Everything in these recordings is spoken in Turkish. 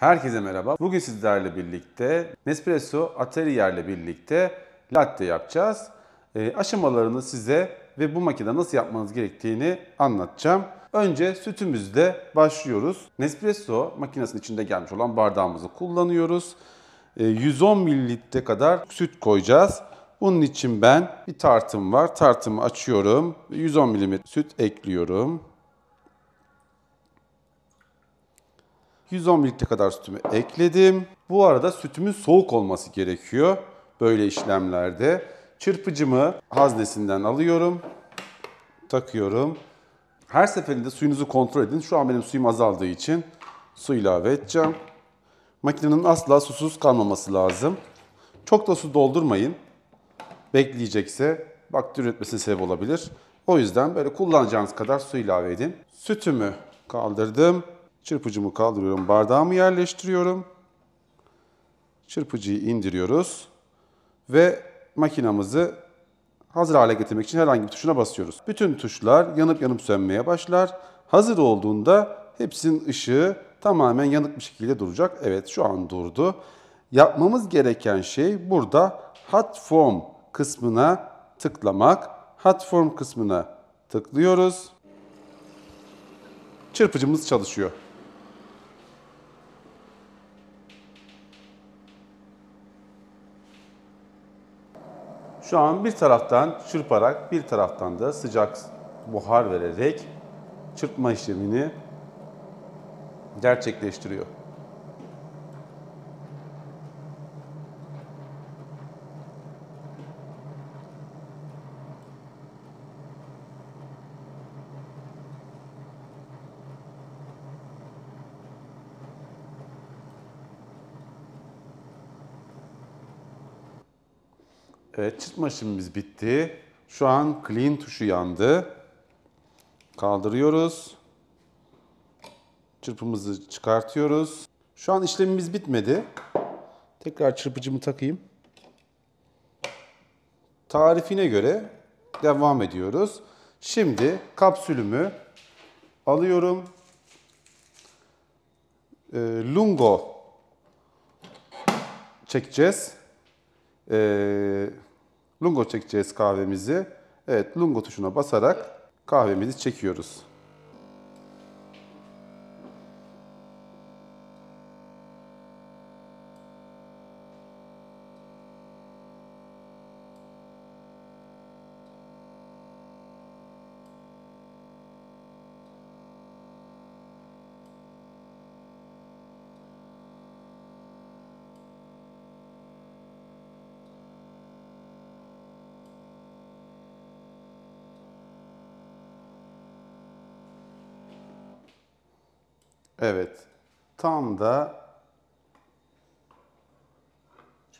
Herkese merhaba. Bugün sizlerle birlikte Nespresso Atelier ile birlikte latte yapacağız. E, aşamalarını size ve bu makinede nasıl yapmanız gerektiğini anlatacağım. Önce sütümüzle başlıyoruz. Nespresso makinesinin içinde gelmiş olan bardağımızı kullanıyoruz. E, ee, 110 mililitre kadar süt koyacağız. Bunun için ben bir tartım var. Tartımı açıyorum. 110 milim süt ekliyorum. 110 mililitre kadar sütümü ekledim. Bu arada sütümün soğuk olması gerekiyor böyle işlemlerde. Çırpıcımı haznesinden alıyorum. Takıyorum. Her seferinde suyunuzu kontrol edin. Şu an benim suyum azaldığı için su ilave edeceğim. Makinenin asla susuz kalmaması lazım. Çok da su doldurmayın. Bekleyecekse bakteri üretmesine sebep olabilir. O yüzden böyle kullanacağınız kadar su ilave edin. Sütümü kaldırdım. Çırpıcımı kaldırıyorum, bardağımı yerleştiriyorum. Çırpıcıyı indiriyoruz ve makinamızı hazır hale getirmek için herhangi bir tuşuna basıyoruz. Bütün tuşlar yanıp yanıp sönmeye başlar. Hazır olduğunda hepsinin ışığı tamamen yanık bir şekilde duracak. Evet şu an durdu. Yapmamız gereken şey burada Hot Form kısmına tıklamak. Hot Form kısmına tıklıyoruz. Çırpıcımız çalışıyor. Şu an bir taraftan çırparak bir taraftan da sıcak buhar vererek çırpma işlemini gerçekleştiriyor. Evet çıtma işimiz bitti. Şu an clean tuşu yandı. Kaldırıyoruz. Çırpımızı çıkartıyoruz. Şu an işlemimiz bitmedi. Tekrar çırpıcımı takayım. Tarifine göre devam ediyoruz. Şimdi kapsülümü alıyorum. E, lungo çekeceğiz. E, Lungo çekeceğiz kahvemizi. Evet Lungo tuşuna basarak kahvemizi çekiyoruz. Evet. Tam da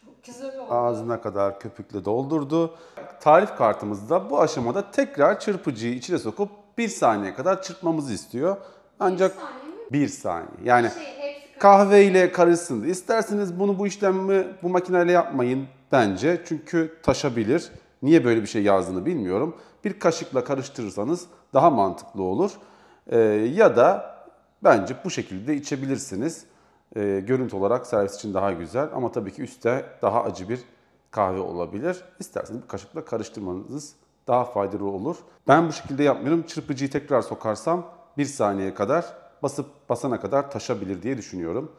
Çok güzel oldu. ağzına kadar köpükle doldurdu. Tarif kartımızda bu aşamada tekrar çırpıcıyı içine sokup bir saniye kadar çırpmamızı istiyor. Ancak Bir saniye mi? bir saniye. Yani Şey, kahve ile karışsın. İsterseniz bunu bu işlemi bu makineyle yapmayın bence. Çünkü taşabilir. Niye böyle bir şey yazdığını bilmiyorum. Bir kaşıkla karıştırırsanız daha mantıklı olur. Ee, ya da Bence bu şekilde içebilirsiniz. E, görüntü olarak servis için daha güzel ama tabii ki üstte daha acı bir kahve olabilir. İsterseniz bir kaşıkla karıştırmanız daha faydalı olur. Ben bu şekilde yapmıyorum. Çırpıcıyı tekrar sokarsam bir saniye kadar basıp basana kadar taşabilir diye düşünüyorum.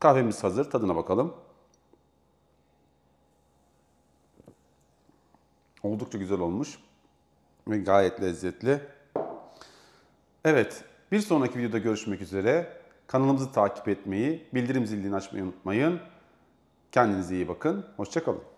Kahvemiz hazır. Tadına bakalım. Oldukça güzel olmuş ve gayet lezzetli. Evet, bir sonraki videoda görüşmek üzere. Kanalımızı takip etmeyi, bildirim zilini açmayı unutmayın. Kendinize iyi bakın. Hoşçakalın.